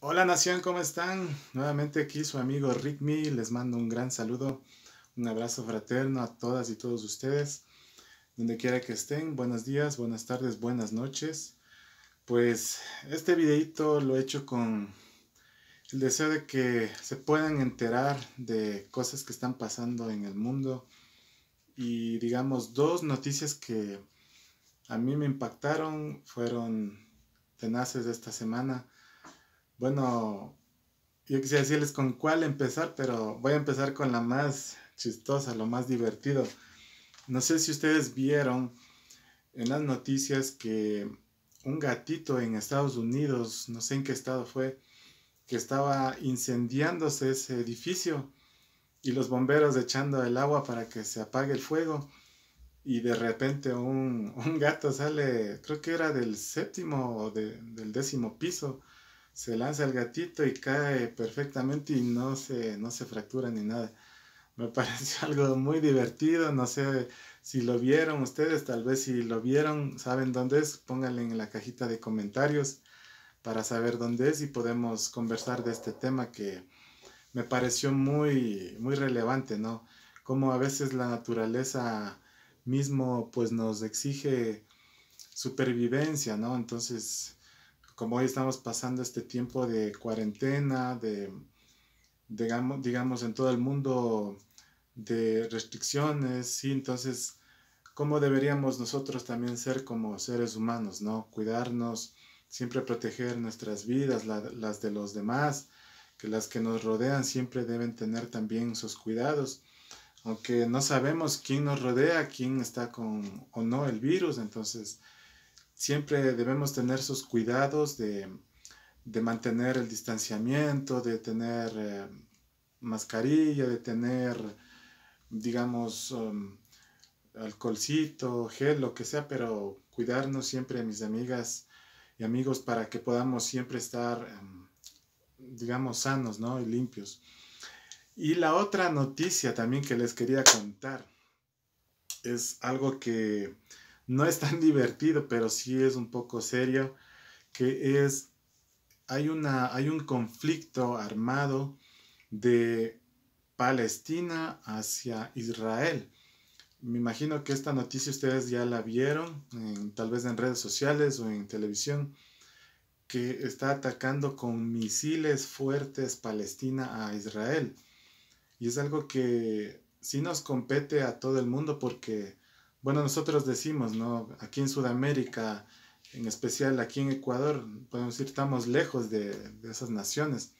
Hola Nación, ¿cómo están? Nuevamente aquí su amigo Rick Me, les mando un gran saludo, un abrazo fraterno a todas y todos ustedes, donde quiera que estén, buenos días, buenas tardes, buenas noches. Pues este videito lo he hecho con el deseo de que se puedan enterar de cosas que están pasando en el mundo y digamos dos noticias que a mí me impactaron fueron tenaces de esta semana bueno, yo quisiera decirles con cuál empezar, pero voy a empezar con la más chistosa, lo más divertido. No sé si ustedes vieron en las noticias que un gatito en Estados Unidos, no sé en qué estado fue, que estaba incendiándose ese edificio y los bomberos echando el agua para que se apague el fuego y de repente un, gato sale, creo que era del séptimo o del décimo piso se lanza el gatito y cae perfectamente y no se, no se fractura ni nada. Me pareció algo muy divertido, no sé si lo vieron ustedes, tal vez si lo vieron, saben dónde es, pónganle en la cajita de comentarios para saber dónde es y podemos conversar de este tema que me pareció muy, muy relevante, ¿no? Como a veces la naturaleza mismo pues nos exige supervivencia, ¿no? Entonces como hoy estamos pasando este tiempo de cuarentena, de, digamos, digamos en todo el mundo de restricciones, ¿sí? Entonces, ¿cómo deberíamos nosotros también ser como seres humanos, ¿no? Cuidarnos, siempre proteger nuestras vidas, las de los demás, que las que nos rodean siempre deben tener también sus cuidados, aunque no sabemos quién nos rodea, quién está con o no el virus, entonces siempre debemos tener sus cuidados de, mantener el distanciamiento, de tener eh, mascarilla, de tener, digamos, um, alcoholcito, gel, lo que sea, pero cuidarnos siempre, mis amigas y amigos, para que podamos siempre estar, em, digamos, sanos, ¿no? Y limpios. Y la otra noticia también que les quería contar es algo que no es tan divertido, pero sí es un poco serio, que es, hay, una, hay un conflicto armado de Palestina hacia Israel. Me imagino que esta noticia ustedes ya la vieron, tal vez en redes sociales o en televisión, que está atacando con misiles fuertes Palestina a Israel. Y es algo que sí nos compete a todo el mundo porque bueno, nosotros decimos, ¿no? Aquí en Sudamérica, en especial aquí en Ecuador, podemos decir, estamos lejos de, esas naciones.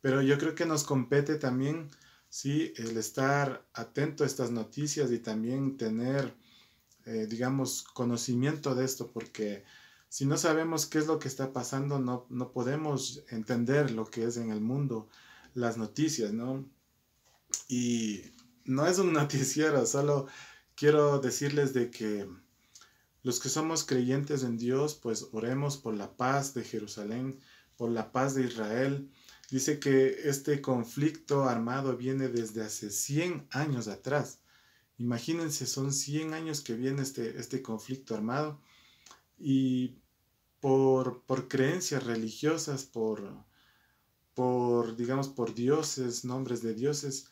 Pero yo creo que nos compete también, sí, el estar atento a estas noticias y también tener, eh, digamos, conocimiento de esto, porque si no sabemos qué es lo que está pasando, no, no podemos entender lo que es en el mundo, las noticias, ¿no? Y no es un noticiero, solo quiero decirles de que los que somos creyentes en Dios, pues oremos por la paz de Jerusalén, por la paz de Israel. Dice que este conflicto armado viene desde hace 100 años atrás. Imagínense, son 100 años que viene este, este conflicto armado y por, creencias religiosas, por, por, digamos, por dioses, nombres de dioses.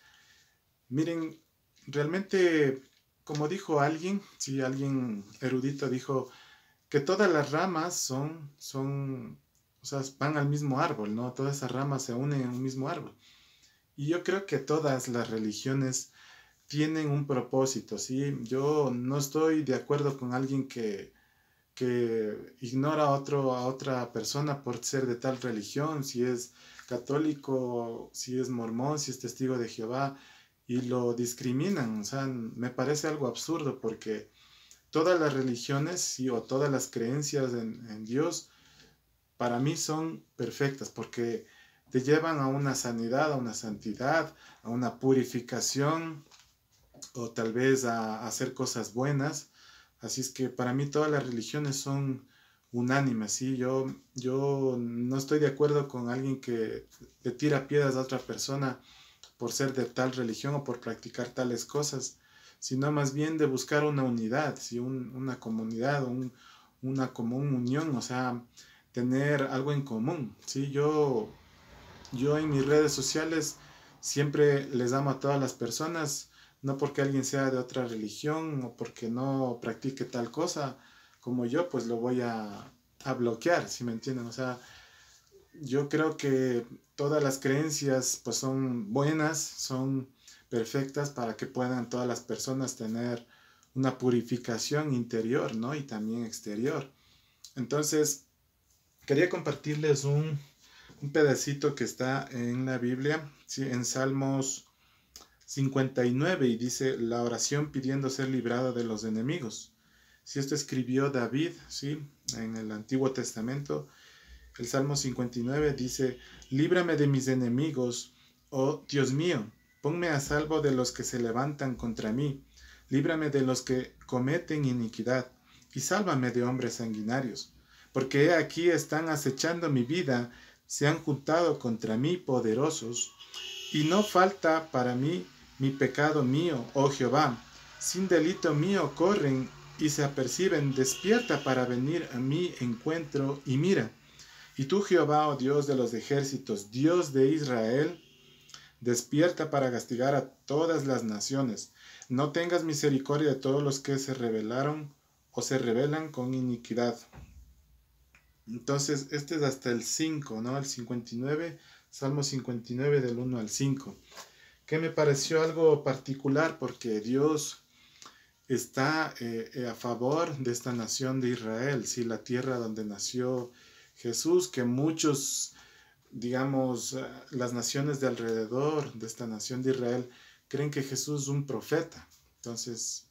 Miren, realmente como dijo alguien, si alguien erudito dijo que todas las ramas son, son, o sea, van al mismo árbol, ¿no? Todas esas ramas se unen en un mismo árbol. Y yo creo que todas las religiones tienen un propósito, ¿sí? Yo no estoy de acuerdo con alguien que, que ignora otro, a otra persona por ser de tal religión, si es católico, si es mormón, si es testigo de Jehová y lo discriminan. O sea, me parece algo absurdo porque todas las religiones o todas las creencias en, Dios para mí son perfectas porque te llevan a una sanidad, a una santidad, a una purificación o tal vez a, hacer cosas buenas. Así es que para mí todas las religiones son unánimes, ¿sí? Yo, yo no estoy de acuerdo con alguien que te tira piedras a otra persona por ser de tal religión o por practicar tales cosas, sino más bien de buscar una unidad, una comunidad o una común unión, o sea, tener algo en común. ¿sí? Yo, yo en mis redes sociales siempre les amo a todas las personas, no porque alguien sea de otra religión o porque no practique tal cosa como yo, pues lo voy a, bloquear, si me entienden, o sea, yo creo que todas las creencias pues son buenas, son perfectas para que puedan todas las personas tener una purificación interior, Y también exterior. Entonces, quería compartirles un, pedacito que está en la Biblia, en Salmos 59, y dice la oración pidiendo ser librada de los enemigos. Si esto escribió David, ¿sí? En el Antiguo Testamento, el Salmo 59 dice, Líbrame de mis enemigos, oh Dios mío, ponme a salvo de los que se levantan contra mí, líbrame de los que cometen iniquidad, y sálvame de hombres sanguinarios, porque he aquí están acechando mi vida, se han juntado contra mí poderosos, y no falta para mí mi pecado mío, oh Jehová, sin delito mío corren y se aperciben, despierta para venir a mi encuentro y mira y tú, Jehová, oh Dios de los ejércitos, Dios de Israel, despierta para castigar a todas las naciones. No tengas misericordia de todos los que se rebelaron o se rebelan con iniquidad. Entonces, este es hasta el 5, ¿no? El 59, Salmo 59 del 1 al 5, que me pareció algo particular porque Dios está eh, eh, a favor de esta nación de Israel, si ¿sí? la tierra donde nació Jesús que muchos, digamos, eh, las naciones de alrededor de esta nación de Israel creen que Jesús es un profeta. Entonces,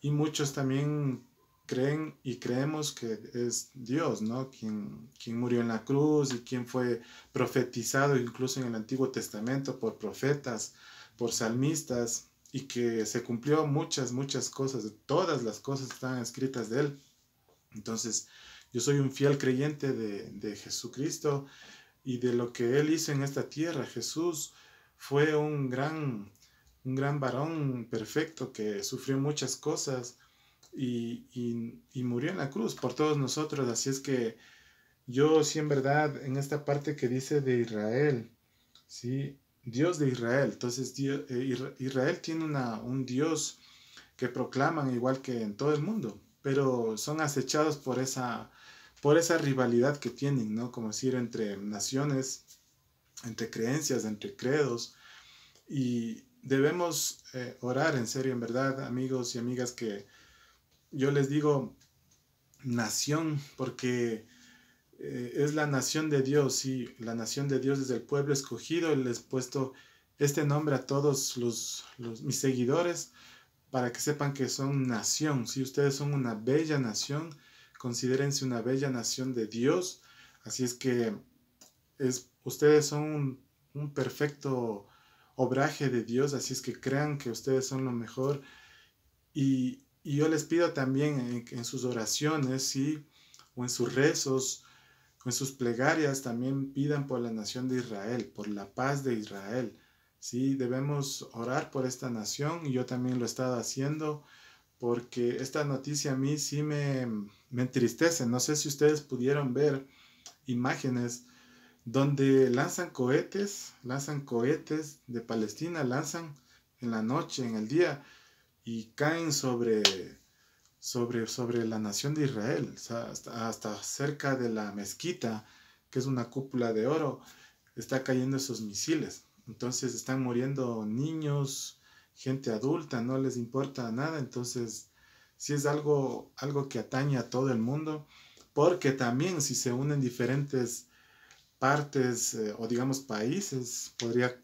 y muchos también creen y creemos que es Dios, ¿no? Quien, quien murió en la cruz y quien fue profetizado incluso en el Antiguo Testamento por profetas, por salmistas, y que se cumplió muchas, muchas cosas, todas las cosas estaban escritas de él. Entonces, yo soy un fiel creyente de, Jesucristo y de lo que Él hizo en esta tierra. Jesús fue un gran, un gran varón perfecto que sufrió muchas cosas y, murió en la cruz por todos nosotros. Así es que yo sí en verdad en esta parte que dice de Israel, ¿sí? Dios de Israel. Entonces eh, Israel tiene un Dios que proclaman igual que en todo el mundo pero son acechados por esa, por esa rivalidad que tienen, ¿no? Como decir, entre naciones, entre creencias, entre credos, y debemos eh, orar en serio, en verdad, amigos y amigas, que yo les digo nación, porque eh, es la nación de Dios, y la nación de Dios es el pueblo escogido, les he puesto este nombre a todos los mis seguidores, para que sepan que son nación. Si ustedes son una bella nación, considérense una bella nación de Dios. Así es que es, ustedes son un, perfecto obraje de Dios, así es que crean que ustedes son lo mejor. Y, yo les pido también en, sus oraciones, o en sus rezos, o en sus plegarias, también pidan por la nación de Israel, por la paz de Israel, Sí, debemos orar por esta nación y yo también lo he estado haciendo porque esta noticia a mí sí me, entristece. No sé si ustedes pudieron ver imágenes donde lanzan cohetes, lanzan cohetes de Palestina, lanzan en la noche, en el día, y caen sobre, sobre, sobre la nación de Israel, hasta, hasta, cerca de la mezquita, que es una cúpula de oro, está cayendo esos misiles. Entonces están muriendo niños, gente adulta, no les importa nada. Entonces, si es algo, algo que atañe a todo el mundo, porque también si se unen diferentes partes eh, o digamos países, podría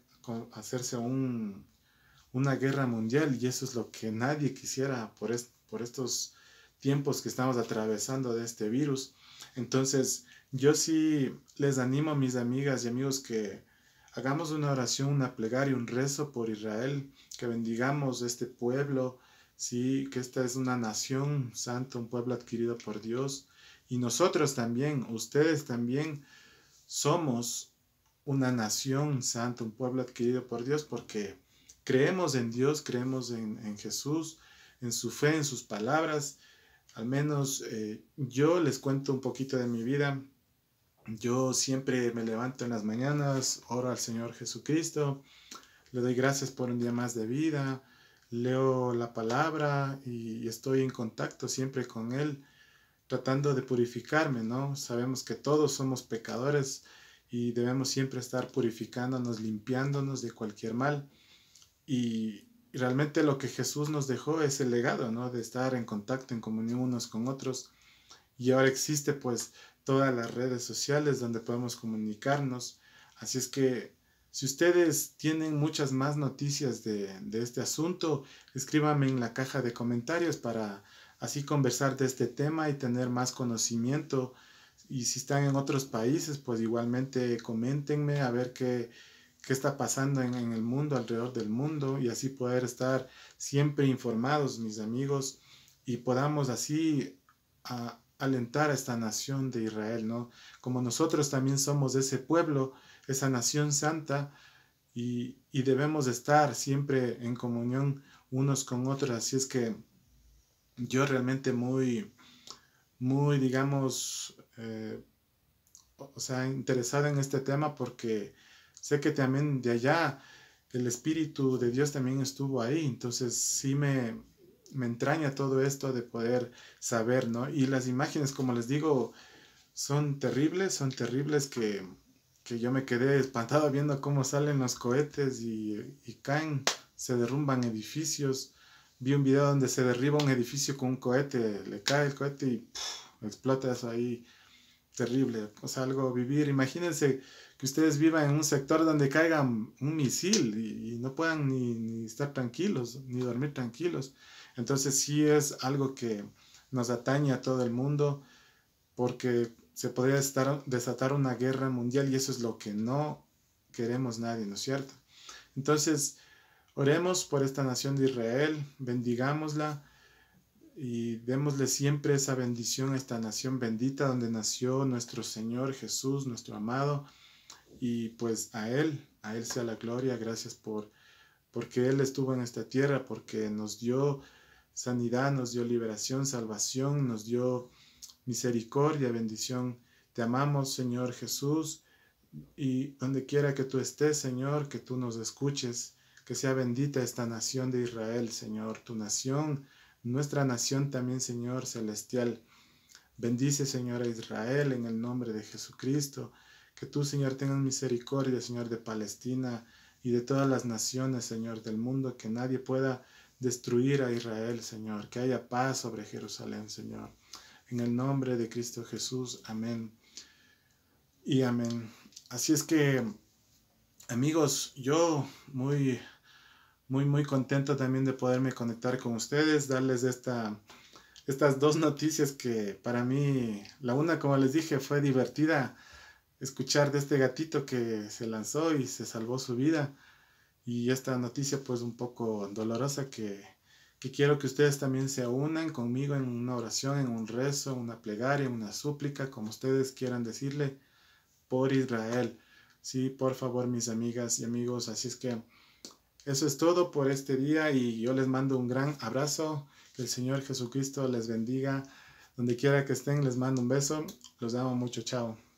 hacerse una guerra mundial y eso es lo que nadie quisiera por, por estos tiempos que estamos atravesando de este virus. Entonces, yo sí les animo a mis amigas y amigos que Hagamos una oración, una plegaria, un rezo por Israel, que bendigamos este pueblo, sí, que esta es una nación santa, un pueblo adquirido por Dios. Y nosotros también, ustedes también, somos una nación santa, un pueblo adquirido por Dios, porque creemos en Dios, creemos en, Jesús, en su fe, en sus palabras. Al menos eh, yo les cuento un poquito de mi vida. Yo siempre me levanto en las mañanas, oro al Señor Jesucristo, le doy gracias por un día más de vida, leo la palabra y estoy en contacto siempre con Él, tratando de purificarme, ¿no? Sabemos que todos somos pecadores y debemos siempre estar purificándonos, limpiándonos de cualquier mal. Y realmente lo que Jesús nos dejó es el legado, ¿no? De estar en contacto, en comunión unos con otros. Y ahora existe pues todas las redes sociales donde podemos comunicarnos. Así es que si ustedes tienen muchas más noticias de, este asunto, escríbanme en la caja de comentarios para así conversar de este tema y tener más conocimiento. Y si están en otros países, pues igualmente coméntenme a ver qué, está pasando en, en, el mundo, alrededor del mundo, y así poder estar siempre informados, mis amigos, y podamos así alentar a esta nación de Israel, ¿no? Como nosotros también somos de ese pueblo, esa nación santa, y, debemos estar siempre en comunión unos con otros. Así es que yo realmente muy, muy, digamos, eh, o sea, interesado en este tema porque sé que también de allá el Espíritu de Dios también estuvo ahí. Entonces sí me, me entraña todo esto de poder saber, ¿no? Y las imágenes, como les digo, son terribles, son terribles que, yo me quedé espantado viendo cómo salen los cohetes y, caen, se derrumban edificios. Vi un video donde se derriba un edificio con un cohete, le cae el cohete y explota eso ahí. Terrible, o sea, algo vivir. Imagínense que ustedes vivan en un sector donde caiga un misil y, no puedan ni estar tranquilos, ni dormir tranquilos. Entonces sí es algo que nos atañe a todo el mundo porque se podría estar, desatar una guerra mundial y eso es lo que no queremos nadie, ¿no es cierto? Entonces, oremos por esta nación de Israel, bendigámosla y démosle siempre esa bendición a esta nación bendita donde nació nuestro Señor Jesús, nuestro amado, y pues a Él, a Él sea la gloria, gracias por porque Él estuvo en esta tierra, porque nos dio sanidad, nos dio liberación, salvación, nos dio misericordia, bendición. Te amamos, Señor Jesús, y donde quiera que tú estés, Señor, que tú nos escuches, que sea bendita esta nación de Israel, Señor, tu nación, nuestra nación también, Señor celestial. Bendice, Señor, a Israel en el nombre de Jesucristo. Que tú, Señor, tengas misericordia, Señor, de Palestina y de todas las naciones, Señor, del mundo, que nadie pueda destruir a Israel, Señor. Que haya paz sobre Jerusalén, Señor. En el nombre de Cristo Jesús. Amén. Y amén. Así es que, amigos, yo muy, muy, muy contento también de poderme conectar con ustedes, darles esta, estas dos noticias que para mí, la una, como les dije, fue divertida escuchar de este gatito que se lanzó y se salvó su vida y esta noticia pues un poco dolorosa que, quiero que ustedes también se unan conmigo en una oración, en un rezo, una plegaria, una súplica, como ustedes quieran decirle, por Israel. Sí, por favor, mis amigas y amigos. Así es que eso es todo por este día y yo les mando un gran abrazo. Que el Señor Jesucristo les bendiga. Donde quiera que estén, les mando un beso. Los amo mucho. Chao.